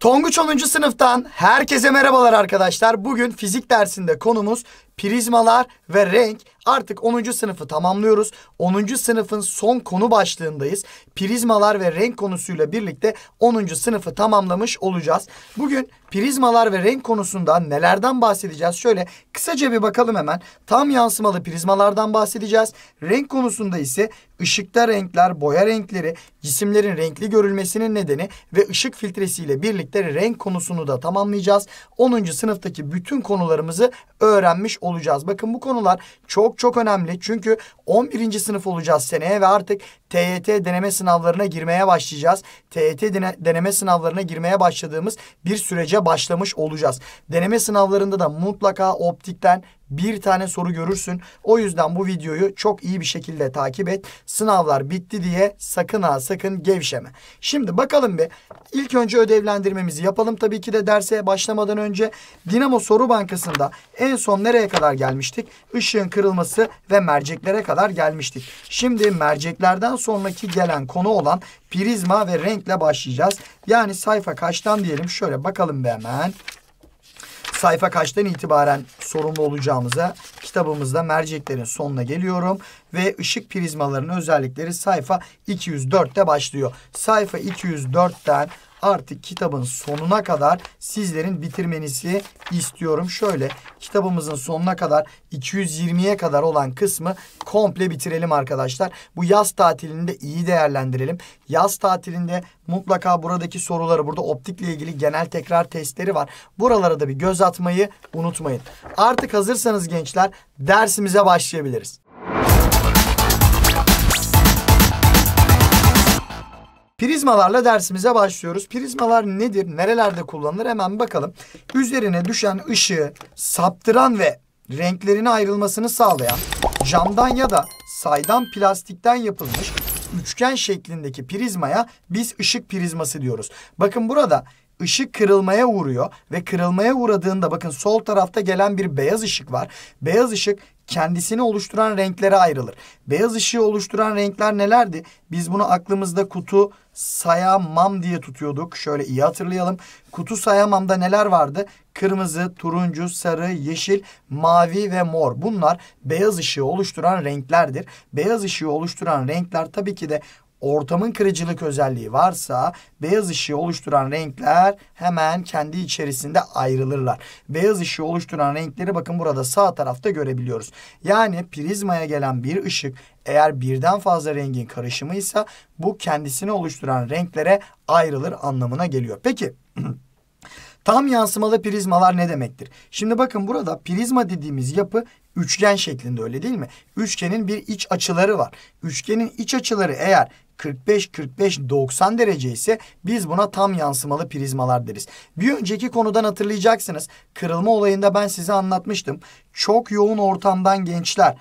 Tonguç 10. sınıftan herkese merhabalar arkadaşlar. Bugün fizik dersinde konumuz Prizmalar ve renk artık 10. sınıfı tamamlıyoruz. 10. sınıfın son konu başlığındayız. Prizmalar ve renk konusuyla birlikte 10. sınıfı tamamlamış olacağız. Bugün prizmalar ve renk konusunda nelerden bahsedeceğiz? Şöyle kısaca bir bakalım hemen. Tam yansımalı prizmalardan bahsedeceğiz. Renk konusunda ise ışıkta renkler, boya renkleri, cisimlerin renkli görülmesinin nedeni ve ışık filtresiyle birlikte renk konusunu da tamamlayacağız. 10. sınıftaki bütün konularımızı öğrenmiş olacağız olacağız. Bakın bu konular çok çok önemli. Çünkü 11. sınıf olacağız seneye ve artık TYT deneme sınavlarına girmeye başlayacağız. TYT deneme sınavlarına girmeye başladığımız bir sürece başlamış olacağız. Deneme sınavlarında da mutlaka optikten bir tane soru görürsün. O yüzden bu videoyu çok iyi bir şekilde takip et. Sınavlar bitti diye sakın ha sakın gevşeme. Şimdi bakalım bir. İlk önce ödevlendirmemizi yapalım. Tabii ki de derse başlamadan önce Dinamo Soru Bankası'nda en son nereye kadar gelmiştik? Işığın kırılması ve merceklere kadar gelmiştik. Şimdi merceklerden sonraki gelen konu olan prizma ve renkle başlayacağız. Yani sayfa kaçtan diyelim şöyle bakalım bir hemen sayfa kaçtan itibaren sorumlu olacağımıza kitabımızda merceklerin sonuna geliyorum. Ve ışık prizmalarının özellikleri sayfa 204'te başlıyor. Sayfa 204'ten artık kitabın sonuna kadar sizlerin bitirmenizi istiyorum. Şöyle kitabımızın sonuna kadar 220'ye kadar olan kısmı komple bitirelim arkadaşlar. Bu yaz tatilini de iyi değerlendirelim. Yaz tatilinde mutlaka buradaki soruları burada optikle ilgili genel tekrar testleri var. Buralara da bir göz atmayı unutmayın. Artık hazırsanız gençler dersimize başlayabiliriz. Prizmalarla dersimize başlıyoruz. Prizmalar nedir? Nerelerde kullanılır? Hemen bakalım. Üzerine düşen ışığı saptıran ve renklerini ayrılmasını sağlayan camdan ya da saydam plastikten yapılmış üçgen şeklindeki prizmaya biz ışık prizması diyoruz. Bakın burada ışık kırılmaya uğruyor ve kırılmaya uğradığında bakın sol tarafta gelen bir beyaz ışık var. Beyaz ışık kendisini oluşturan renklere ayrılır. Beyaz ışığı oluşturan renkler nelerdi? Biz bunu aklımızda kutu sayamam diye tutuyorduk. Şöyle iyi hatırlayalım. Kutu sayamamda neler vardı? Kırmızı, turuncu, sarı, yeşil, mavi ve mor. Bunlar beyaz ışığı oluşturan renklerdir. Beyaz ışığı oluşturan renkler tabii ki de ortamın kırıcılık özelliği varsa beyaz ışığı oluşturan renkler hemen kendi içerisinde ayrılırlar. Beyaz ışığı oluşturan renkleri bakın burada sağ tarafta görebiliyoruz. Yani prizmaya gelen bir ışık eğer birden fazla rengin karışımıysa bu kendisini oluşturan renklere ayrılır anlamına geliyor. Peki Tam yansımalı prizmalar ne demektir? Şimdi bakın burada prizma dediğimiz yapı üçgen şeklinde öyle değil mi? Üçgenin bir iç açıları var. Üçgenin iç açıları eğer 45-45-90 derece ise biz buna tam yansımalı prizmalar deriz. Bir önceki konudan hatırlayacaksınız. Kırılma olayında ben size anlatmıştım. Çok yoğun ortamdan gençler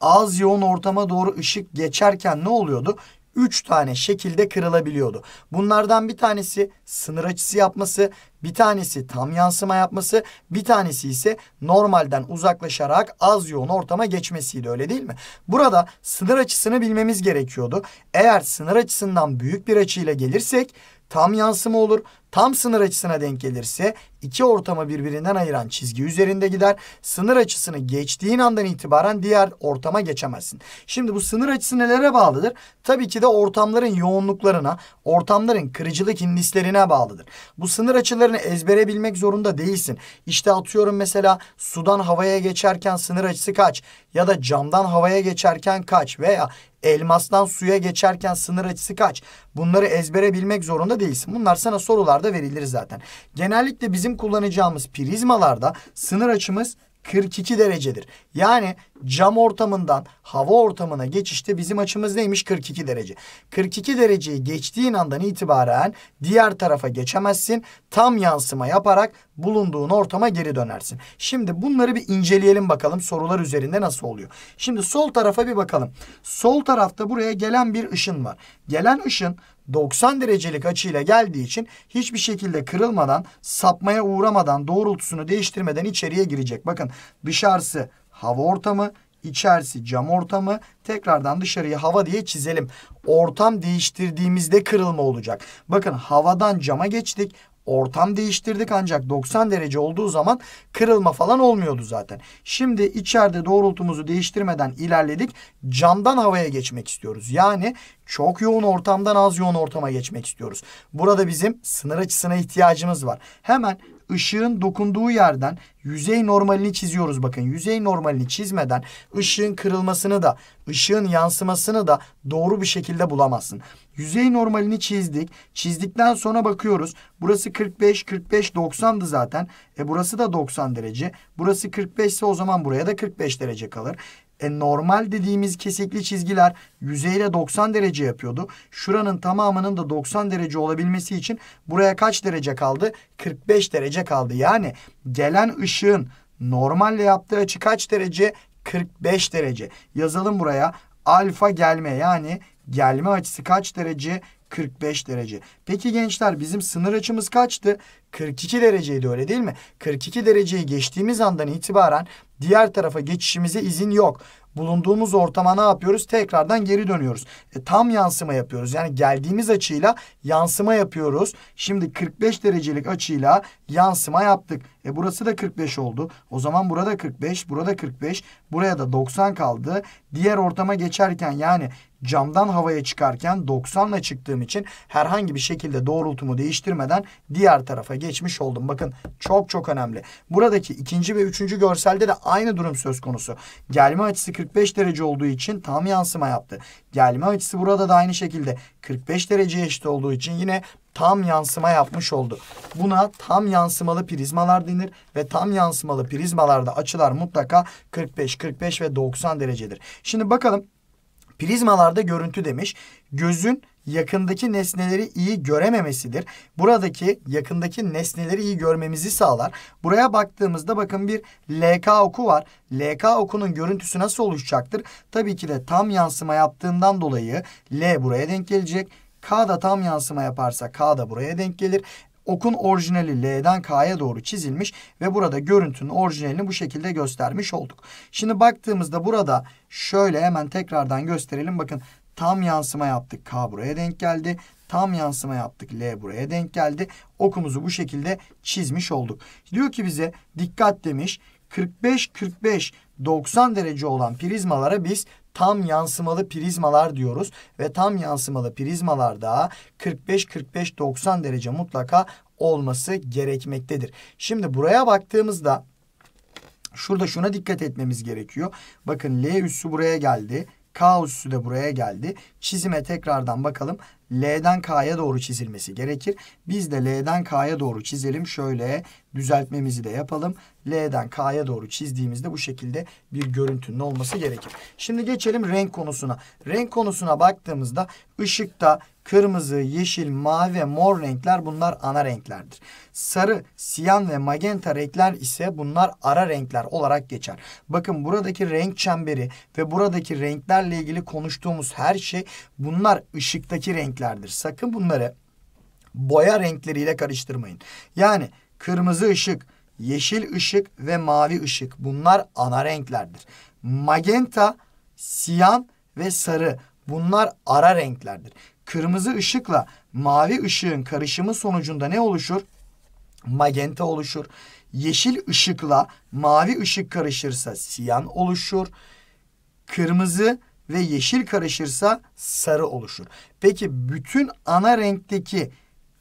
az yoğun ortama doğru ışık geçerken ne oluyordu? 3 tane şekilde kırılabiliyordu. Bunlardan bir tanesi sınır açısı yapması, bir tanesi tam yansıma yapması, bir tanesi ise normalden uzaklaşarak az yoğun ortama geçmesiydi öyle değil mi? Burada sınır açısını bilmemiz gerekiyordu. Eğer sınır açısından büyük bir açıyla gelirsek tam yansıma olur. Tam sınır açısına denk gelirse iki ortamı birbirinden ayıran çizgi üzerinde gider. Sınır açısını geçtiğin andan itibaren diğer ortama geçemezsin. Şimdi bu sınır açısı nelere bağlıdır? Tabii ki de ortamların yoğunluklarına, ortamların kırıcılık indislerine bağlıdır. Bu sınır açılarını ezbere bilmek zorunda değilsin. İşte atıyorum mesela sudan havaya geçerken sınır açısı kaç ya da camdan havaya geçerken kaç veya elmastan suya geçerken sınır açısı kaç? Bunları ezbere bilmek zorunda değilsin. Bunlar sana sorularda sorularda verilir zaten. Genellikle bizim kullanacağımız prizmalarda sınır açımız 42 derecedir. Yani cam ortamından hava ortamına geçişte bizim açımız neymiş? 42 derece. 42 dereceyi geçtiğin andan itibaren diğer tarafa geçemezsin. Tam yansıma yaparak bulunduğun ortama geri dönersin. Şimdi bunları bir inceleyelim bakalım sorular üzerinde nasıl oluyor. Şimdi sol tarafa bir bakalım. Sol tarafta buraya gelen bir ışın var. Gelen ışın 90 derecelik açıyla geldiği için hiçbir şekilde kırılmadan, sapmaya uğramadan, doğrultusunu değiştirmeden içeriye girecek. Bakın dışarısı hava ortamı, içerisi cam ortamı. Tekrardan dışarıyı hava diye çizelim. Ortam değiştirdiğimizde kırılma olacak. Bakın havadan cama geçtik. Ortam değiştirdik ancak 90 derece olduğu zaman kırılma falan olmuyordu zaten. Şimdi içeride doğrultumuzu değiştirmeden ilerledik. Camdan havaya geçmek istiyoruz. Yani çok yoğun ortamdan az yoğun ortama geçmek istiyoruz. Burada bizim sınır açısına ihtiyacımız var. Hemen ışığın dokunduğu yerden yüzey normalini çiziyoruz bakın. Yüzey normalini çizmeden ışığın kırılmasını da ışığın yansımasını da doğru bir şekilde bulamazsın. Yüzey normalini çizdik. Çizdikten sonra bakıyoruz. Burası 45, 45, 90'dı zaten. E burası da 90 derece. Burası 45 ise o zaman buraya da 45 derece kalır. E normal dediğimiz kesikli çizgiler yüzeyle 90 derece yapıyordu. Şuranın tamamının da 90 derece olabilmesi için buraya kaç derece kaldı? 45 derece kaldı. Yani gelen ışığın normalle yaptığı açı kaç derece? 45 derece. Yazalım buraya alfa gelme yani gelme açısı kaç derece? 45 derece. Peki gençler bizim sınır açımız kaçtı? 42 dereceydi öyle değil mi? 42 dereceyi geçtiğimiz andan itibaren diğer tarafa geçişimize izin yok. Bulunduğumuz ortama ne yapıyoruz? Tekrardan geri dönüyoruz. E, tam yansıma yapıyoruz. Yani geldiğimiz açıyla yansıma yapıyoruz. Şimdi 45 derecelik açıyla yansıma yaptık. E, burası da 45 oldu. O zaman burada 45, burada 45, buraya da 90 kaldı. Diğer ortama geçerken yani camdan havaya çıkarken 90 ile çıktığım için herhangi bir şekilde doğrultumu değiştirmeden diğer tarafa geçmiş oldum. Bakın çok çok önemli. Buradaki ikinci ve üçüncü görselde de aynı durum söz konusu. Gelme açısı 45 derece olduğu için tam yansıma yaptı. Gelme açısı burada da aynı şekilde 45 dereceye eşit olduğu için yine tam yansıma yapmış oldu. Buna tam yansımalı prizmalar denir ve tam yansımalı prizmalarda açılar mutlaka 45, 45 ve 90 derecedir. Şimdi bakalım Prizmalarda görüntü demiş. Gözün yakındaki nesneleri iyi görememesidir. Buradaki yakındaki nesneleri iyi görmemizi sağlar. Buraya baktığımızda bakın bir LK oku var. LK okunun görüntüsü nasıl oluşacaktır? Tabii ki de tam yansıma yaptığından dolayı L buraya denk gelecek. K da tam yansıma yaparsa K da buraya denk gelir. Okun orijinali L'den K'ya doğru çizilmiş ve burada görüntünün orijinalini bu şekilde göstermiş olduk. Şimdi baktığımızda burada şöyle hemen tekrardan gösterelim. Bakın tam yansıma yaptık. K buraya denk geldi. Tam yansıma yaptık. L buraya denk geldi. Okumuzu bu şekilde çizmiş olduk. Diyor ki bize dikkat demiş. 45-45 90 derece olan prizmalara biz tam yansımalı prizmalar diyoruz. Ve tam yansımalı prizmalarda 45-45-90 derece mutlaka olması gerekmektedir. Şimdi buraya baktığımızda şurada şuna dikkat etmemiz gerekiyor. Bakın L üssü buraya geldi. K üssü de buraya geldi. Çizime tekrardan bakalım. L'den K'ya doğru çizilmesi gerekir. Biz de L'den K'ya doğru çizelim. Şöyle düzeltmemizi de yapalım. L'den K'ya doğru çizdiğimizde bu şekilde bir görüntünün olması gerekir. Şimdi geçelim renk konusuna. Renk konusuna baktığımızda ışıkta kırmızı, yeşil, mavi ve mor renkler bunlar ana renklerdir. Sarı, siyan ve magenta renkler ise bunlar ara renkler olarak geçer. Bakın buradaki renk çemberi ve buradaki renklerle ilgili konuştuğumuz her şey bunlar ışıktaki renk renklerdir. Sakın bunları boya renkleriyle karıştırmayın. Yani kırmızı ışık, yeşil ışık ve mavi ışık bunlar ana renklerdir. Magenta, siyan ve sarı bunlar ara renklerdir. Kırmızı ışıkla mavi ışığın karışımı sonucunda ne oluşur? Magenta oluşur. Yeşil ışıkla mavi ışık karışırsa siyan oluşur. Kırmızı ve yeşil karışırsa sarı oluşur. Peki bütün ana renkteki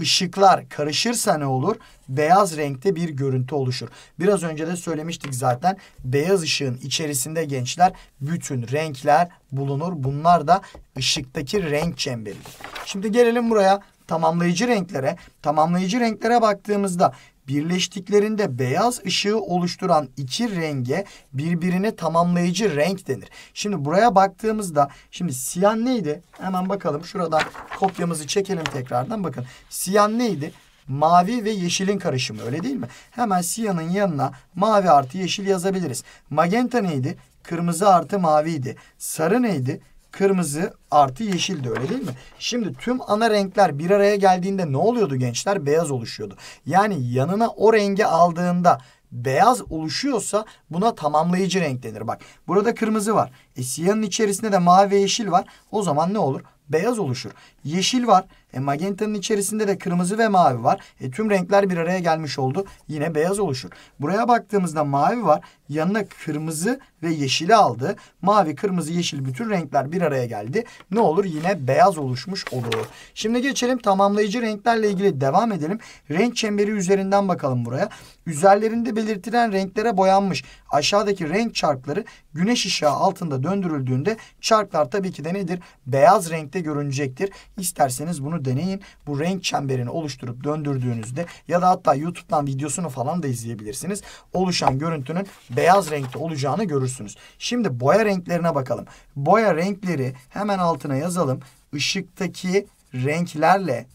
ışıklar karışırsa ne olur? Beyaz renkte bir görüntü oluşur. Biraz önce de söylemiştik zaten. Beyaz ışığın içerisinde gençler bütün renkler bulunur. Bunlar da ışıktaki renk çemberidir. Şimdi gelelim buraya tamamlayıcı renklere. Tamamlayıcı renklere baktığımızda birleştiklerinde beyaz ışığı oluşturan iki renge birbirini tamamlayıcı renk denir. Şimdi buraya baktığımızda şimdi siyan neydi? Hemen bakalım şuradan kopyamızı çekelim tekrardan bakın. Siyan neydi? mavi ve yeşilin karışımı öyle değil mi? Hemen siyanın yanına mavi artı yeşil yazabiliriz. Magenta neydi? Kırmızı artı maviydi. Sarı neydi? Kırmızı artı yeşil de öyle değil mi? Şimdi tüm ana renkler bir araya geldiğinde ne oluyordu gençler? Beyaz oluşuyordu. Yani yanına o rengi aldığında beyaz oluşuyorsa buna tamamlayıcı renk denir. Bak burada kırmızı var. E, siyahın içerisinde de mavi ve yeşil var. O zaman ne olur? beyaz oluşur. Yeşil var. E, magentanın içerisinde de kırmızı ve mavi var. E, tüm renkler bir araya gelmiş oldu. Yine beyaz oluşur. Buraya baktığımızda mavi var. Yanına kırmızı ve yeşili aldı. Mavi, kırmızı, yeşil bütün renkler bir araya geldi. Ne olur? Yine beyaz oluşmuş olur. Şimdi geçelim tamamlayıcı renklerle ilgili devam edelim. Renk çemberi üzerinden bakalım buraya. Üzerlerinde belirtilen renklere boyanmış. Aşağıdaki renk çarkları güneş ışığı altında döndürüldüğünde çarklar tabii ki de nedir? Beyaz renkte renkte görünecektir. İsterseniz bunu deneyin. Bu renk çemberini oluşturup döndürdüğünüzde ya da hatta YouTube'dan videosunu falan da izleyebilirsiniz. Oluşan görüntünün beyaz renkte olacağını görürsünüz. Şimdi boya renklerine bakalım. Boya renkleri hemen altına yazalım. Işıktaki renklerle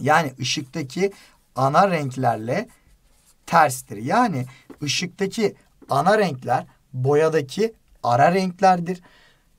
yani ışıktaki ana renklerle terstir. Yani ışıktaki ana renkler boyadaki ara renklerdir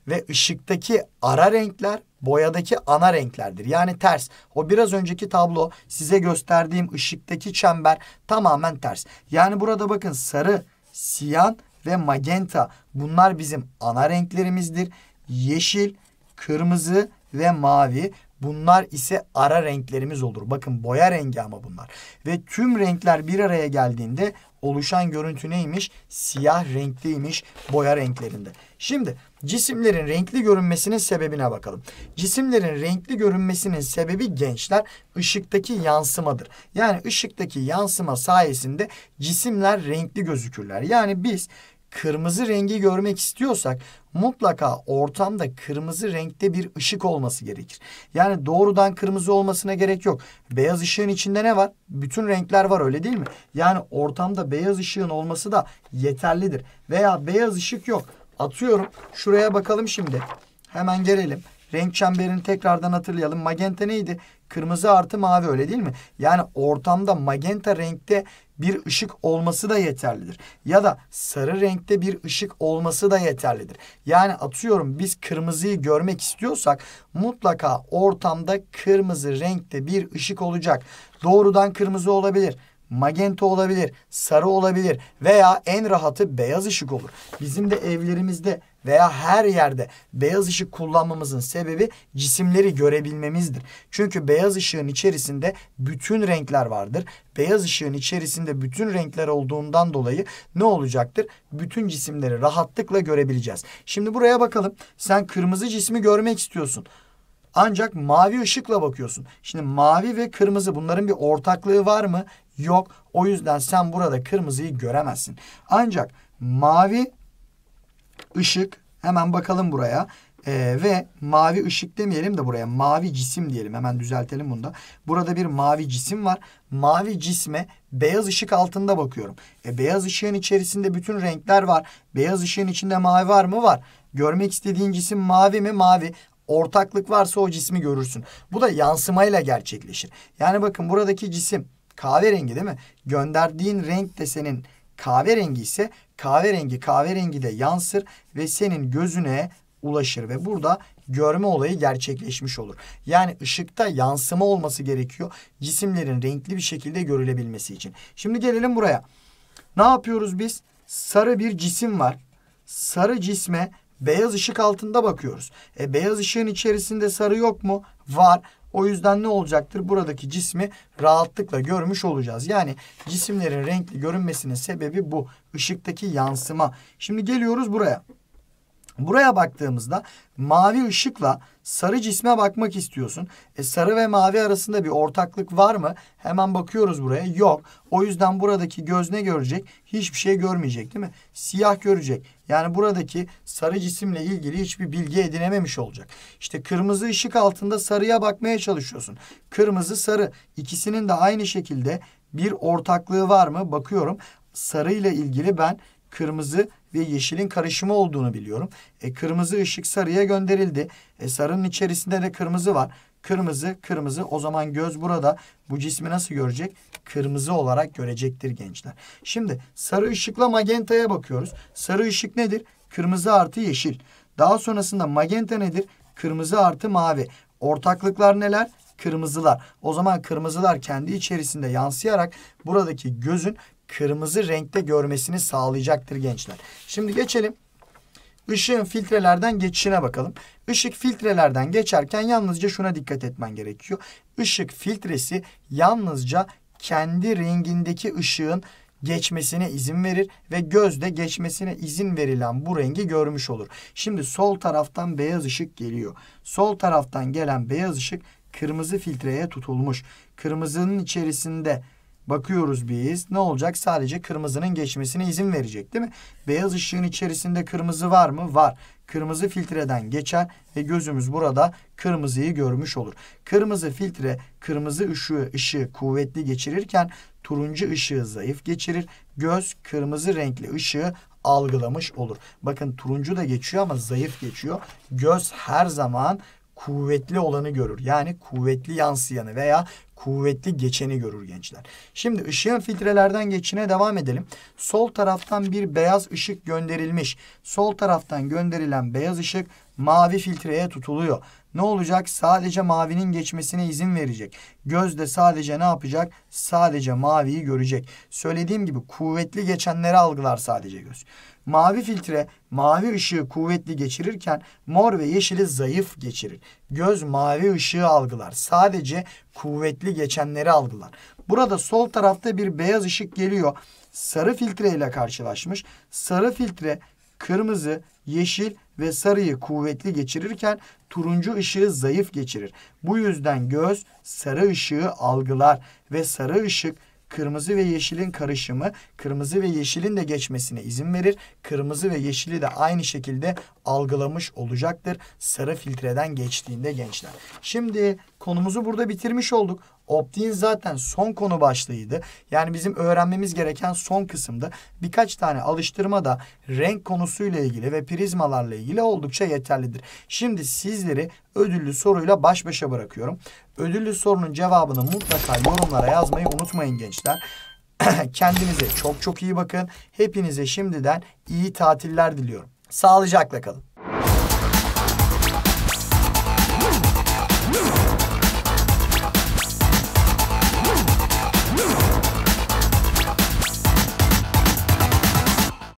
ve ışıktaki ara renkler boyadaki ana renklerdir. Yani ters. O biraz önceki tablo size gösterdiğim ışıktaki çember tamamen ters. Yani burada bakın sarı, siyan ve magenta bunlar bizim ana renklerimizdir. Yeşil, kırmızı ve mavi Bunlar ise ara renklerimiz olur. Bakın boya rengi ama bunlar. Ve tüm renkler bir araya geldiğinde oluşan görüntü neymiş? Siyah renkliymiş boya renklerinde. Şimdi cisimlerin renkli görünmesinin sebebine bakalım. Cisimlerin renkli görünmesinin sebebi gençler ışıktaki yansımadır. Yani ışıktaki yansıma sayesinde cisimler renkli gözükürler. Yani biz kırmızı rengi görmek istiyorsak mutlaka ortamda kırmızı renkte bir ışık olması gerekir. Yani doğrudan kırmızı olmasına gerek yok. Beyaz ışığın içinde ne var? Bütün renkler var öyle değil mi? Yani ortamda beyaz ışığın olması da yeterlidir. Veya beyaz ışık yok. Atıyorum şuraya bakalım şimdi. Hemen gelelim. Renk çemberini tekrardan hatırlayalım. Magenta neydi? Kırmızı artı mavi öyle değil mi? Yani ortamda magenta renkte bir ışık olması da yeterlidir. Ya da sarı renkte bir ışık olması da yeterlidir. Yani atıyorum biz kırmızıyı görmek istiyorsak mutlaka ortamda kırmızı renkte bir ışık olacak. Doğrudan kırmızı olabilir magenta olabilir, sarı olabilir veya en rahatı beyaz ışık olur. Bizim de evlerimizde veya her yerde beyaz ışık kullanmamızın sebebi cisimleri görebilmemizdir. Çünkü beyaz ışığın içerisinde bütün renkler vardır. Beyaz ışığın içerisinde bütün renkler olduğundan dolayı ne olacaktır? Bütün cisimleri rahatlıkla görebileceğiz. Şimdi buraya bakalım. Sen kırmızı cismi görmek istiyorsun. Ancak mavi ışıkla bakıyorsun. Şimdi mavi ve kırmızı bunların bir ortaklığı var mı? Yok. O yüzden sen burada kırmızıyı göremezsin. Ancak mavi ışık hemen bakalım buraya. Ee, ve mavi ışık demeyelim de buraya mavi cisim diyelim hemen düzeltelim bunu da. Burada bir mavi cisim var. Mavi cisme beyaz ışık altında bakıyorum. E, beyaz ışığın içerisinde bütün renkler var. Beyaz ışığın içinde mavi var mı? Var. Görmek istediğin cisim mavi mi? Mavi. Ortaklık varsa o cismi görürsün. Bu da yansımayla gerçekleşir. Yani bakın buradaki cisim kahverengi değil mi? Gönderdiğin renk de senin Kahverengi ise kahverengi de yansır ve senin gözüne ulaşır ve burada görme olayı gerçekleşmiş olur. Yani ışıkta yansıma olması gerekiyor cisimlerin renkli bir şekilde görülebilmesi için. Şimdi gelelim buraya. Ne yapıyoruz biz? Sarı bir cisim var. Sarı cisme Beyaz ışık altında bakıyoruz. E, beyaz ışığın içerisinde sarı yok mu? Var. O yüzden ne olacaktır? Buradaki cismi rahatlıkla görmüş olacağız. Yani cisimlerin renkli görünmesinin sebebi bu. Işıktaki yansıma. Şimdi geliyoruz buraya. Buraya baktığımızda mavi ışıkla sarı cisme bakmak istiyorsun. E, sarı ve mavi arasında bir ortaklık var mı? Hemen bakıyoruz buraya. Yok. O yüzden buradaki göz ne görecek? Hiçbir şey görmeyecek değil mi? Siyah görecek. Yani buradaki sarı cisimle ilgili hiçbir bilgi edinememiş olacak. İşte kırmızı ışık altında sarıya bakmaya çalışıyorsun. Kırmızı sarı ikisinin de aynı şekilde bir ortaklığı var mı? Bakıyorum. Sarı ile ilgili ben kırmızı ve yeşilin karışımı olduğunu biliyorum. E, kırmızı ışık sarıya gönderildi. E, sarının içerisinde de kırmızı var. Kırmızı, kırmızı. O zaman göz burada bu cismi nasıl görecek? Kırmızı olarak görecektir gençler. Şimdi sarı ışıkla magentaya bakıyoruz. Sarı ışık nedir? Kırmızı artı yeşil. Daha sonrasında magenta nedir? Kırmızı artı mavi. Ortaklıklar neler? Kırmızılar. O zaman kırmızılar kendi içerisinde yansıyarak buradaki gözün kırmızı renkte görmesini sağlayacaktır gençler. Şimdi geçelim. Işığın filtrelerden geçişine bakalım. Işık filtrelerden geçerken yalnızca şuna dikkat etmen gerekiyor. Işık filtresi yalnızca kendi rengindeki ışığın geçmesine izin verir ve gözde geçmesine izin verilen bu rengi görmüş olur. Şimdi sol taraftan beyaz ışık geliyor. Sol taraftan gelen beyaz ışık kırmızı filtreye tutulmuş. Kırmızının içerisinde Bakıyoruz biz ne olacak sadece kırmızının geçmesine izin verecek değil mi? Beyaz ışığın içerisinde kırmızı var mı? Var. Kırmızı filtreden geçer ve gözümüz burada kırmızıyı görmüş olur. Kırmızı filtre kırmızı ışığı, ışığı kuvvetli geçirirken turuncu ışığı zayıf geçirir. Göz kırmızı renkli ışığı algılamış olur. Bakın turuncu da geçiyor ama zayıf geçiyor. Göz her zaman kuvvetli olanı görür. Yani kuvvetli yansıyanı veya kuvvetli geçeni görür gençler. Şimdi ışığın filtrelerden geçişine devam edelim. Sol taraftan bir beyaz ışık gönderilmiş. Sol taraftan gönderilen beyaz ışık mavi filtreye tutuluyor. Ne olacak? Sadece mavinin geçmesine izin verecek. Göz de sadece ne yapacak? Sadece maviyi görecek. Söylediğim gibi kuvvetli geçenleri algılar sadece göz. Mavi filtre mavi ışığı kuvvetli geçirirken mor ve yeşili zayıf geçirir. Göz mavi ışığı algılar. Sadece kuvvetli geçenleri algılar. Burada sol tarafta bir beyaz ışık geliyor. Sarı filtre ile karşılaşmış. Sarı filtre kırmızı, yeşil ve sarıyı kuvvetli geçirirken turuncu ışığı zayıf geçirir. Bu yüzden göz sarı ışığı algılar ve sarı ışık kırmızı ve yeşilin karışımı kırmızı ve yeşilin de geçmesine izin verir. Kırmızı ve yeşili de aynı şekilde algılamış olacaktır. Sarı filtreden geçtiğinde gençler. Şimdi konumuzu burada bitirmiş olduk. Opt-in zaten son konu başlığıydı. Yani bizim öğrenmemiz gereken son kısımda birkaç tane alıştırma da renk konusuyla ilgili ve prizmalarla ilgili oldukça yeterlidir. Şimdi sizleri ödüllü soruyla baş başa bırakıyorum. Ödüllü sorunun cevabını mutlaka yorumlara yazmayı unutmayın gençler. Kendinize çok çok iyi bakın. Hepinize şimdiden iyi tatiller diliyorum. Sağlıcakla kalın.